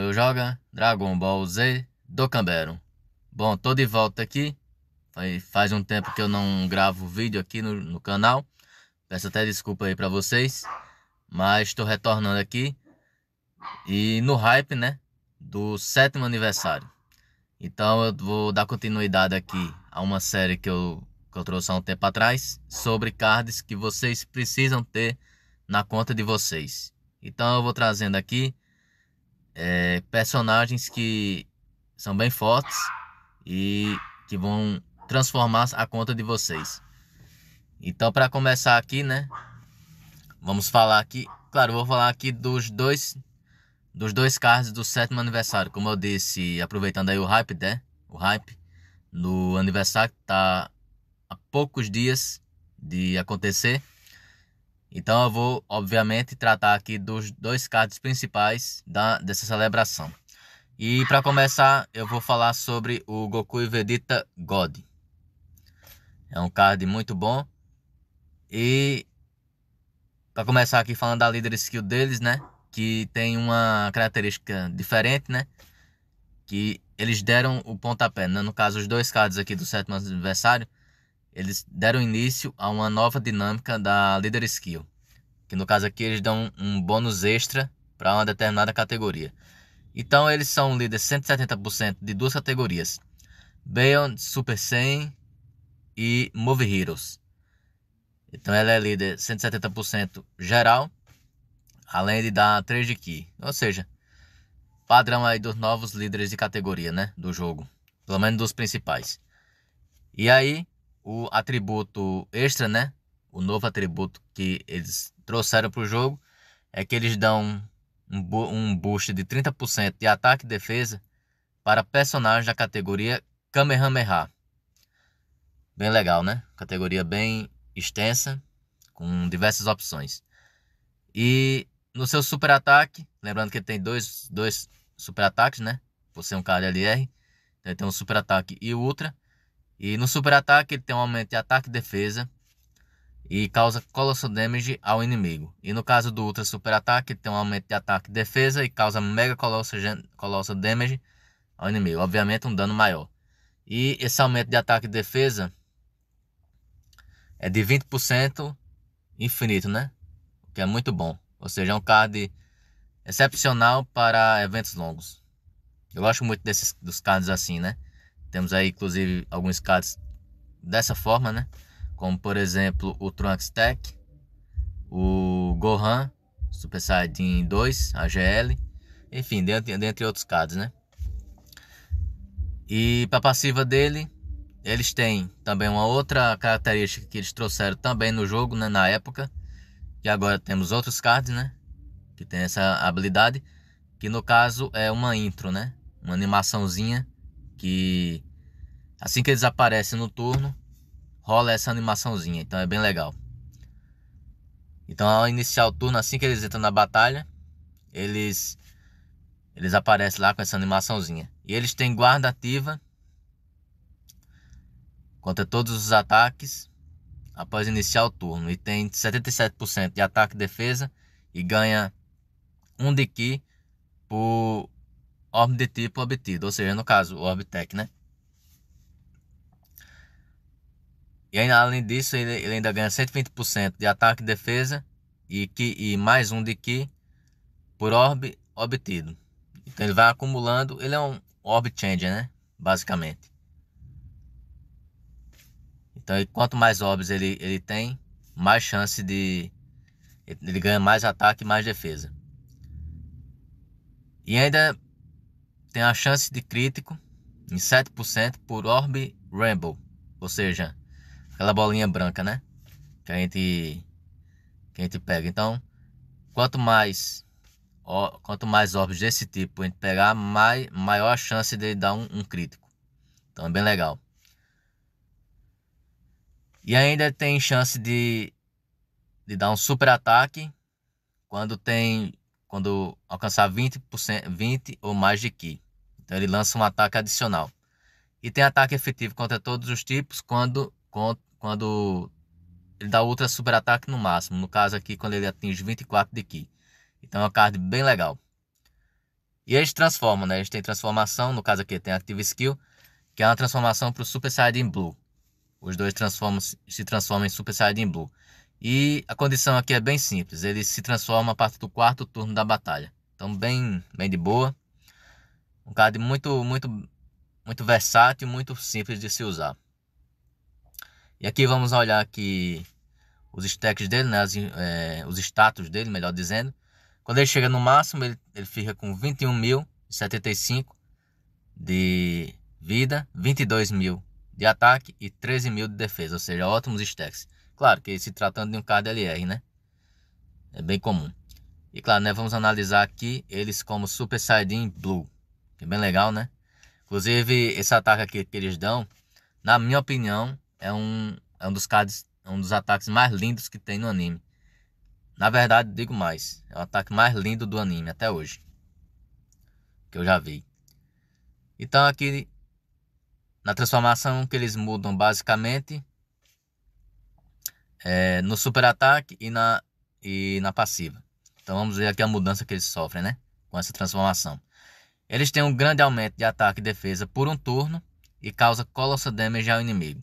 Eu joga Dragon Ball Z do Cambero. Bom, tô de volta aqui. Faz um tempo que eu não gravo vídeo aqui no, no canal. Peço até desculpa aí para vocês. Mas estou retornando aqui. E no hype, né? Do sétimo aniversário. Então eu vou dar continuidade aqui a uma série que eu, que eu trouxe há um tempo atrás. Sobre cards que vocês precisam ter na conta de vocês. Então eu vou trazendo aqui é, personagens que são bem fortes e que vão transformar a conta de vocês. Então, para começar aqui, né? Vamos falar aqui. Claro, vou falar aqui dos dois dos dois cards do sétimo aniversário. Como eu disse, aproveitando aí o hype, né? O hype no aniversário que tá há poucos dias de acontecer. Então eu vou, obviamente, tratar aqui dos dois cards principais da, dessa celebração. E para começar, eu vou falar sobre o Goku e Vegeta God. É um card muito bom. E para começar aqui falando da líder skill deles, né? Que tem uma característica diferente, né? Que eles deram o pontapé. Né? No caso, os dois cards aqui do sétimo aniversário eles deram início a uma nova dinâmica da Leader Skill, que no caso aqui eles dão um bônus extra para uma determinada categoria. Então eles são líderes 170% de duas categorias, Beyond Super 100 e move Heroes. Então ela é líder 170% geral, além de dar 3 de Ki. ou seja, padrão aí dos novos líderes de categoria, né, do jogo, pelo menos dos principais. E aí, o atributo extra, né? O novo atributo que eles trouxeram para o jogo é que eles dão um, boost de 30% de ataque e defesa para personagens da categoria Kamehameha. Bem legal, né? Categoria bem extensa, com diversas opções. E no seu super ataque, lembrando que ele tem dois, dois super ataques, né? Por ser é um cara LR, então tem um super ataque e ultra. E no super-ataque ele tem um aumento de ataque e defesa e causa colossal damage ao inimigo. E no caso do Ultra Super Ataque, tem um aumento de ataque e defesa e causa mega colossal, colossal damage ao inimigo. Obviamente um dano maior. E esse aumento de ataque e defesa é de 20% infinito, né? O que é muito bom. Ou seja, é um card excepcional para eventos longos. Eu gosto muito desses dos cards assim, né? Temos aí, inclusive, alguns cards dessa forma, né? Como, por exemplo, o Trunks Tech, o Gohan, Super Saiyajin 2, AGL, enfim, dentre, dentre outros cards né? E para passiva dele, eles têm também uma outra característica que eles trouxeram também no jogo, né, na época, que agora temos outros cards, né, que tem essa habilidade, que no caso é uma intro, né, uma animaçãozinha que assim que eles aparecem no turno, rola essa animaçãozinha, então é bem legal. Então ao iniciar o turno, assim que eles entram na batalha, eles eles aparecem lá com essa animaçãozinha. E eles têm guarda ativa contra todos os ataques após iniciar o turno. E tem 77% de ataque e defesa e ganha um de ki por de tipo obtido, ou seja, no caso, o OBTEC, né? E ainda, além disso, ele, ele ainda ganha 120% de ataque e defesa e, que, e mais um de Ki por orb obtido. Então ele vai acumulando, ele é um orb changer, né? Basicamente. Então, quanto mais orbs ele, ele tem, mais chance de. Ele ganha mais ataque e mais defesa. E ainda tem a chance de crítico em 7% por Orb Rainbow, ou seja, aquela bolinha branca, né? Que a gente que a gente pega. Então, quanto mais ó, quanto mais orbes desse tipo a gente pegar, mais maior a chance de dar um, um crítico. Então é bem legal. E ainda tem chance de, de dar um super ataque quando tem quando alcançar 20%, 20 ou mais de Ki. Então ele lança um ataque adicional. E tem ataque efetivo contra todos os tipos quando, quando ele dá ultra super ataque no máximo. No caso aqui, quando ele atinge 24 de Ki. Então é uma card bem legal. E eles transformam, né? Eles têm transformação, no caso aqui tem Active Skill, que é uma transformação para o Super Saiyajin Blue. Os dois transformam, se transformam em Super Saiyajin Blue. E a condição aqui é bem simples, ele se transforma a partir do quarto turno da batalha. Então bem, bem de boa. Um card muito, muito, muito versátil, muito simples de se usar. E aqui vamos olhar aqui os stacks dele, né? As, é, os status dele, melhor dizendo. Quando ele chega no máximo, ele, ele fica com 21.075 de vida, 22 mil de ataque e 13 mil de defesa, ou seja, ótimos stacks. Claro que se tratando de um carro DLR, né? É bem comum. E claro, né, vamos analisar aqui eles como Super Saiyajin Blue. Que é bem legal, né? Inclusive, esse ataque aqui que eles dão, na minha opinião, é um, é um dos cards, é um dos ataques mais lindos que tem no anime. Na verdade, digo mais, é o ataque mais lindo do anime até hoje. Que eu já vi. Então aqui na transformação que eles mudam basicamente é, no ataque e na, e na passiva. Então vamos ver aqui a mudança que eles sofrem, né? Com essa transformação. Eles têm um grande aumento de ataque e defesa por um turno e causa colossal damage ao inimigo.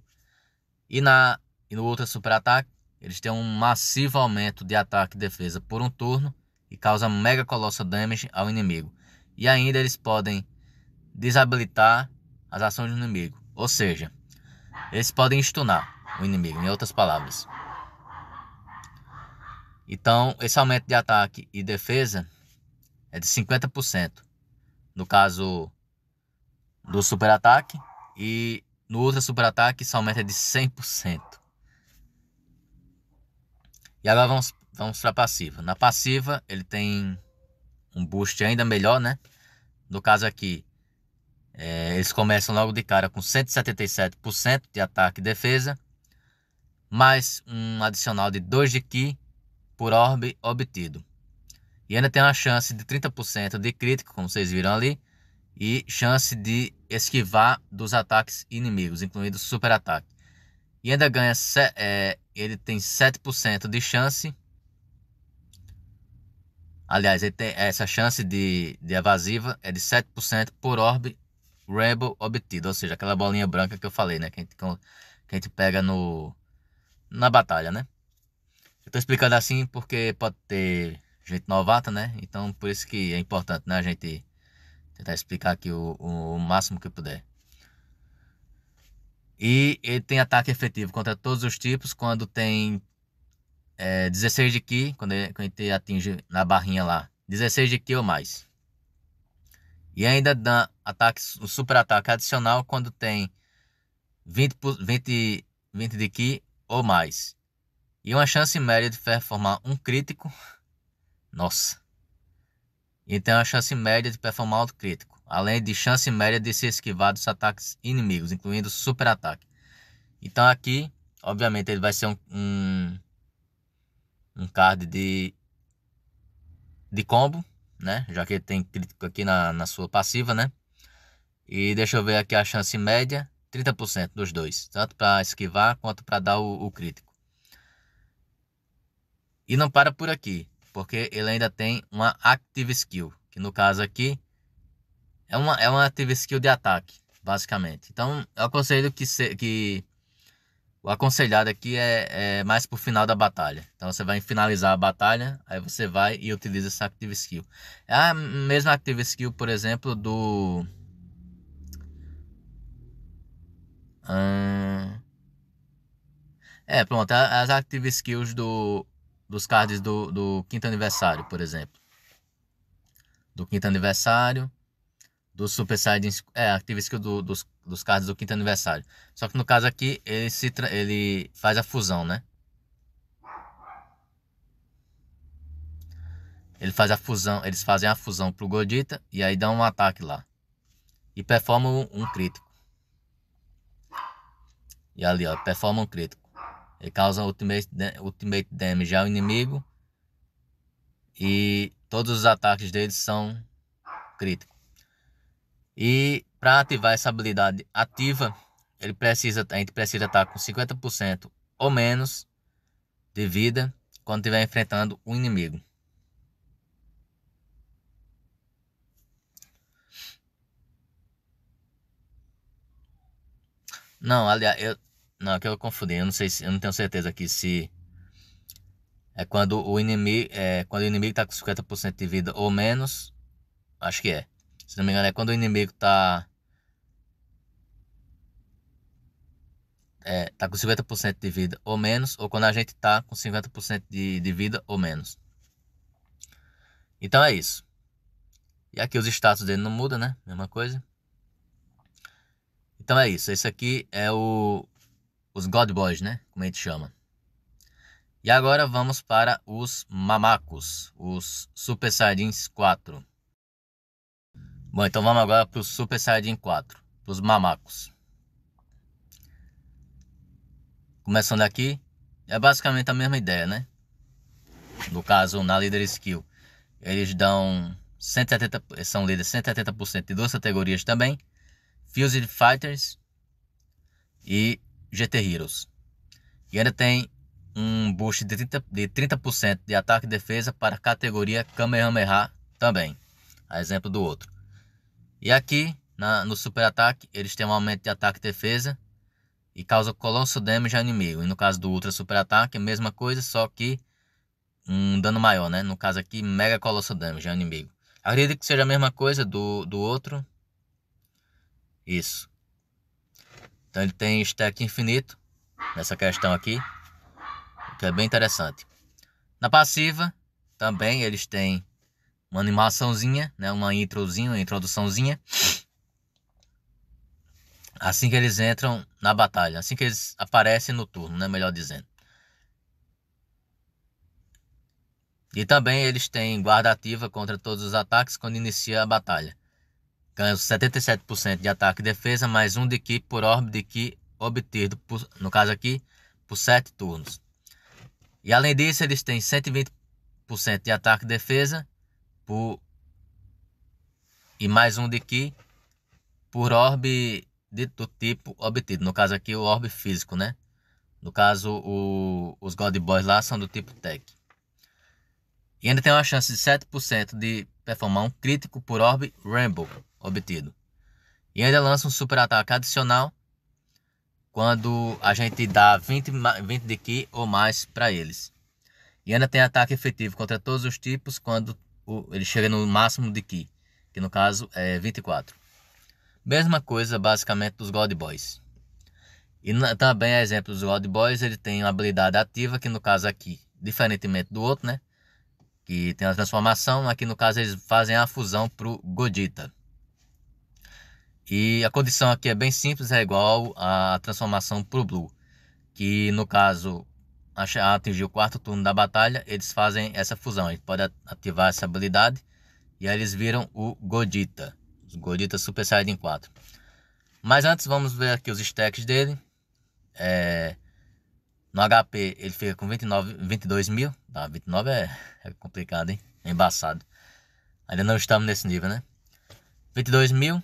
E, na, e no outro super ataque eles têm um massivo aumento de ataque e defesa por um turno e causa mega colossal damage ao inimigo. E ainda eles podem desabilitar as ações do inimigo, ou seja, eles podem stunar o inimigo, em outras palavras. Então, esse aumento de ataque e defesa é de 50%. No caso do super ataque e no ultra ataque esse aumento é de 100%. E agora vamos, vamos para a passiva. Na passiva, ele tem um boost ainda melhor, né? No caso aqui, é, eles começam logo de cara com 177% de ataque e defesa, mais um adicional de 2 de ki por orbe obtido. E ainda tem uma chance de 30% de crítico, como vocês viram ali, e chance de esquivar dos ataques inimigos, incluindo super ataque. E ainda ganha, é, ele tem 7% de chance. Aliás, é, essa chance de, de evasiva é de 7% por orbe Rebel obtido, ou seja, aquela bolinha branca que eu falei, né? Que a gente, que a gente pega no, na batalha, né? Eu tô explicando assim porque pode ter gente novata, né? Então por isso que é importante, né? A gente tentar explicar aqui o, o máximo que puder. E ele tem ataque efetivo contra todos os tipos quando tem é, 16 de Ki, quando ele, quando ele atinge na barrinha lá, 16 de Ki ou mais. E ainda dá ataque, super ataque adicional quando tem 20, 20, 20 de Ki ou mais. E uma chance média de performar um crítico. Nossa. E tem uma chance média de performar outro crítico. Além de chance média de se esquivar dos ataques inimigos, incluindo super ataque. Então aqui, obviamente, ele vai ser um, um, um card de, de combo, né? Já que ele tem crítico aqui na, na sua passiva, né? E deixa eu ver aqui a chance média, 30% dos dois, tanto para esquivar quanto para dar o, o, crítico. E não para por aqui, porque ele ainda tem uma active skill, que no caso aqui é uma, é uma active skill de ataque, basicamente. Então, eu aconselho que, se, que o aconselhado aqui é, é mais pro final da batalha. Então você vai finalizar a batalha, aí você vai e utiliza essa Active Skill. É a mesma Active Skill, por exemplo, do. Hum... É, pronto, as Active Skills do dos cards do, do quinto aniversário, por exemplo. Do quinto aniversário, do Super Saiyajin, é, Active Skill do, dos, dos cards do quinto aniversário. Só que no caso aqui, ele, se ele faz a fusão, né? Ele faz a fusão, eles fazem a fusão pro Godita e aí dá um ataque lá. E performa um, um crítico. E ali, ó, performa um crítico. Ele causa ultimate, ultimate damage ao inimigo. E todos os ataques dele são críticos. E para ativar essa habilidade ativa, ele precisa, a gente precisa estar com 50% ou menos de vida quando estiver enfrentando um inimigo. Não, aliás, eu, não, aquilo eu confundi. Eu não sei se, eu não tenho certeza aqui se é quando o inimigo é quando o inimigo tá com 50% de vida ou menos. Acho que é. Se não me engano é quando o inimigo tá é, tá com 50% de vida ou menos, ou quando a gente tá com 50% de, de vida ou menos. Então é isso. E aqui os status dele não muda, né? Mesma coisa. Então é isso. Esse aqui é o, os God Boys, né? Como a gente chama. E agora vamos para os mamacos, os Super Saiyajins 4. Bom, então vamos agora para o Super Saiyajin 4, para os mamacos. Começando aqui, é basicamente a mesma ideia, né? No caso, na Leader Skill, eles dão 170, são líderes 170% de duas categorias também, Fused Fighters e GT Heroes. E ainda tem um boost de 30%, de, 30 de ataque e defesa para a categoria Kamehameha também, a exemplo do outro. E aqui na, no super ataque eles têm um aumento de ataque e defesa e causa colossal damage ao inimigo. E no caso do ultra super ataque, mesma coisa, só que um dano maior, né? No caso aqui, mega colossal damage ao inimigo. Acredito que seja a mesma coisa do, do outro. Isso. Então ele tem stack infinito nessa questão aqui, que é bem interessante. Na passiva, também eles têm uma animaçãozinha, né, uma introzinha, uma introduçãozinha. Assim que eles entram na batalha, assim que eles aparecem no turno, né, melhor dizendo. E também eles têm guarda ativa contra todos os ataques quando inicia a batalha ganha 77% de ataque e defesa, mais um de ki por orbe de ki obtido, por, no caso aqui, por 7 turnos. E além disso, eles têm 120% de ataque e defesa por, e mais um de ki por orbe de, do tipo obtido, no caso aqui o orbe físico, né? No caso, o, os God Boys lá são do tipo Tech. E ainda tem uma chance de 7% de performar um crítico por orbe Rainbow obtido. E ainda lança um super ataque adicional quando a gente dá 20, 20 de Ki ou mais para eles. E ainda tem ataque efetivo contra todos os tipos quando o, ele chega no máximo de Ki, que no caso é 24. Mesma coisa basicamente dos God Boys. E na, também é exemplo dos God Boys, ele tem uma habilidade ativa, que no caso aqui, diferentemente do outro, né? Que tem a transformação, aqui no caso eles fazem a fusão pro Godita. E a condição aqui é bem simples, é igual à transformação para o Blue, que no caso atingir o quarto turno da batalha, eles fazem essa fusão. Ele pode ativar essa habilidade e aí eles viram o Godita, Godita Super Saiyajin 4. Mas antes vamos ver aqui os stacks dele. É, no HP ele fica com 29, 22 mil. 29 tá, é, é complicado, hein? É embaçado. Ainda não estamos nesse nível, né? 22 mil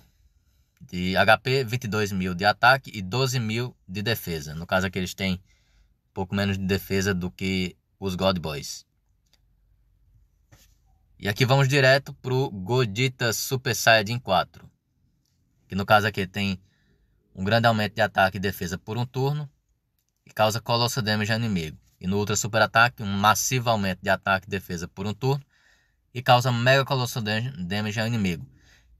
de HP, 22 mil de ataque e 12 mil de defesa. No caso aqui eles têm pouco menos de defesa do que os God Boys. E aqui vamos direto pro Godita Super Saiyajin 4. Que no caso aqui tem um grande aumento de ataque e defesa por um turno. E causa colossal damage ao inimigo. E no Ultra Super Ataque, um massivo aumento de ataque e defesa por um turno. E causa mega colossal damage ao inimigo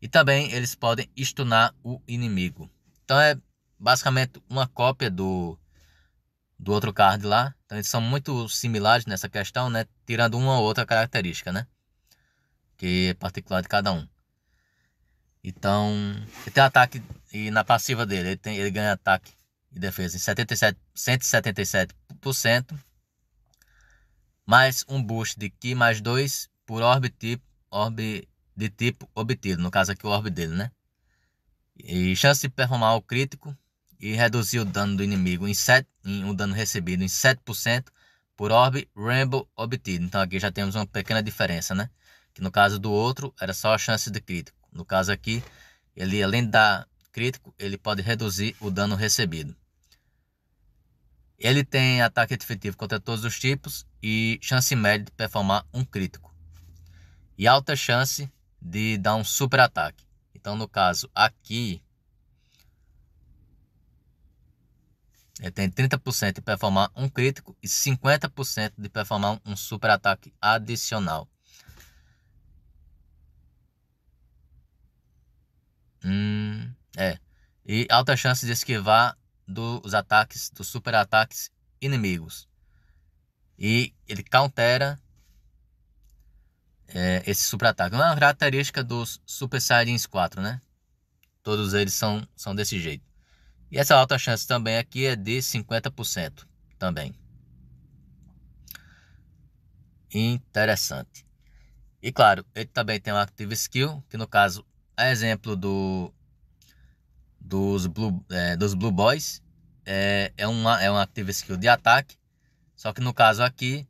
e também eles podem stunar o inimigo. Então é basicamente uma cópia do do outro card lá. Então eles são muito similares nessa questão, né? Tirando uma ou outra característica, né? Que é particular de cada um. Então, ele tem ataque e na passiva dele, ele, tem, ele ganha ataque e defesa em 77, 177%, mais um boost de Ki mais 2 por orb tipo, orb de tipo obtido, no caso aqui o orbe dele, né? E chance de performar o crítico e reduzir o dano do inimigo em 7, em, o dano recebido em 7% por orbe Rainbow obtido. Então aqui já temos uma pequena diferença, né? Que no caso do outro era só a chance de crítico. No caso aqui, ele além da crítico, ele pode reduzir o dano recebido. Ele tem ataque efetivo contra todos os tipos e chance média de performar um crítico. E alta chance de dar um super ataque. Então, no caso aqui, ele é, tem 30% de performar um crítico e 50% de performar um super ataque adicional. Hum, é. E alta chance de esquivar dos ataques, dos super ataques inimigos. E ele countera é, esse super-ataque. É uma característica dos Super Saiyans 4, né? Todos eles são, são desse jeito. E essa alta chance também aqui é de 50% também. Interessante. E claro, ele também tem uma Active Skill, que no caso é exemplo do, dos, blue, é, dos Blue Boys. É, é, uma, é uma Active Skill de ataque, só que no caso aqui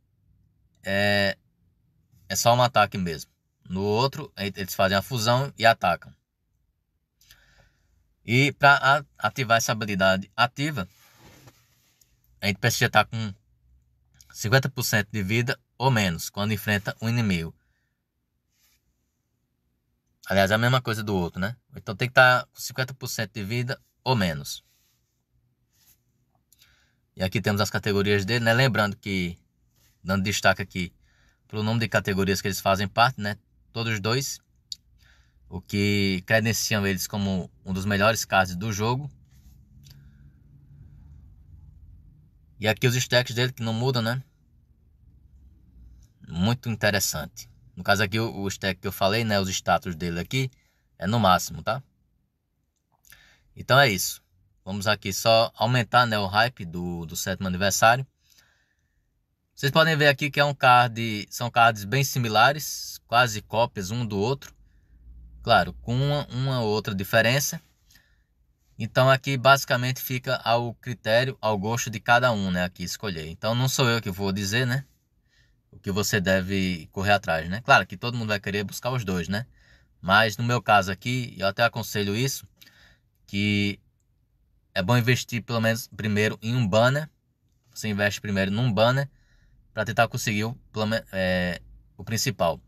é, é só um ataque mesmo. No outro, eles fazem a fusão e atacam. E para ativar essa habilidade ativa, a gente precisa estar com 50% de vida ou menos quando enfrenta um inimigo. Aliás, é a mesma coisa do outro, né? Então tem que estar com 50% de vida ou menos. E aqui temos as categorias dele, né? Lembrando que, dando destaque aqui, pelo nome de categorias que eles fazem parte, né? Todos dois, o que credenciam eles como um dos melhores cards do jogo. E aqui os stacks dele que não mudam, né? Muito interessante. No caso aqui, o, o stack que eu falei, né? Os status dele aqui é no máximo, tá? Então é isso. Vamos aqui só aumentar né, o hype do, do sétimo aniversário. Vocês podem ver aqui que é um card, são cards bem similares, quase cópias um do outro. Claro, com uma, uma outra diferença. Então aqui basicamente fica ao critério, ao gosto de cada um, né, aqui escolher. Então não sou eu que vou dizer, né, o que você deve correr atrás, né. Claro que todo mundo vai querer buscar os dois, né. Mas no meu caso aqui, eu até aconselho isso, que é bom investir pelo menos primeiro em um banner. Você investe primeiro num banner para tentar conseguir o, é, o principal.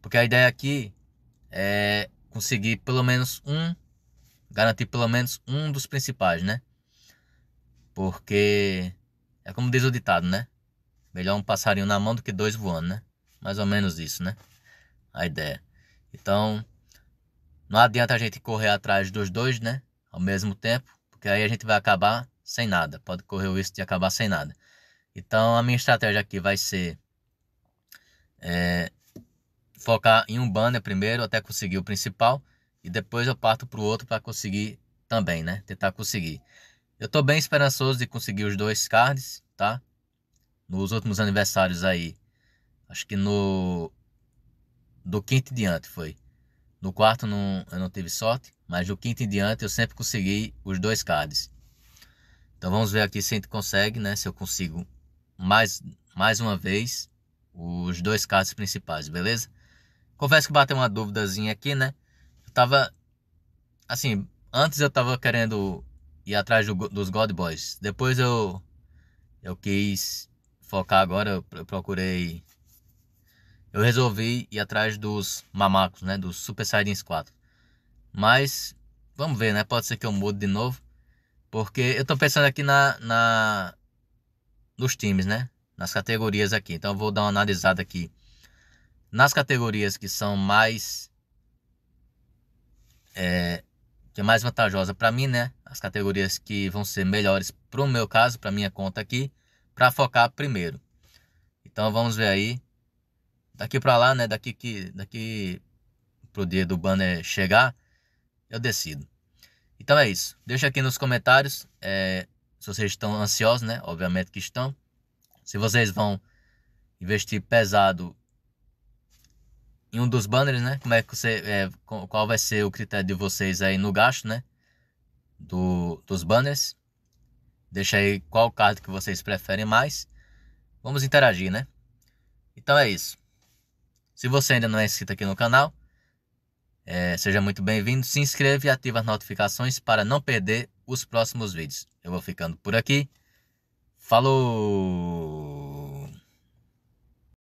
Porque a ideia aqui é conseguir pelo menos um, garantir pelo menos um dos principais, né? Porque é como diz o ditado, né? Melhor um passarinho na mão do que dois voando, né? Mais ou menos isso, né? A ideia. Então, não adianta a gente correr atrás dos dois, né? Ao mesmo tempo, porque aí a gente vai acabar sem nada. Pode correr o risco de acabar sem nada. Então a minha estratégia aqui vai ser é, focar em um banner primeiro até conseguir o principal e depois eu parto para o outro para conseguir também, né? Tentar conseguir. Eu estou bem esperançoso de conseguir os dois cards, tá? Nos últimos aniversários aí, acho que no do quinto em diante foi. No quarto não, eu não tive sorte, mas do quinto em diante eu sempre consegui os dois cards. Então vamos ver aqui se a gente consegue, né? Se eu consigo mais, mais uma vez os dois casos principais, beleza? Confesso que bateu uma dúvidazinha aqui, né? Eu tava. Assim, antes eu tava querendo ir atrás do, dos God Boys. Depois eu. Eu quis focar agora, eu procurei. Eu resolvi ir atrás dos mamacos, né? Dos Super Saiyans 4. Mas. Vamos ver, né? Pode ser que eu mude de novo. Porque eu tô pensando aqui na. na nos times, né? Nas categorias aqui. Então eu vou dar uma analisada aqui nas categorias que são mais é, que é mais vantajosa para mim, né? As categorias que vão ser melhores para o meu caso, para minha conta aqui, para focar primeiro. Então vamos ver aí daqui para lá, né? Daqui que daqui pro dia do banner chegar, eu decido. Então é isso. Deixa aqui nos comentários é, se vocês estão ansiosos, né? Obviamente que estão. Se vocês vão investir pesado em um dos banners, né? Como é que você, é, qual vai ser o critério de vocês aí no gasto, né? Do, dos banners. Deixa aí qual card que vocês preferem mais. Vamos interagir, né? Então é isso. Se você ainda não é inscrito aqui no canal, é, seja muito bem-vindo. Se inscreva e ative as notificações para não perder os próximos vídeos. Eu vou ficando por aqui. Falou!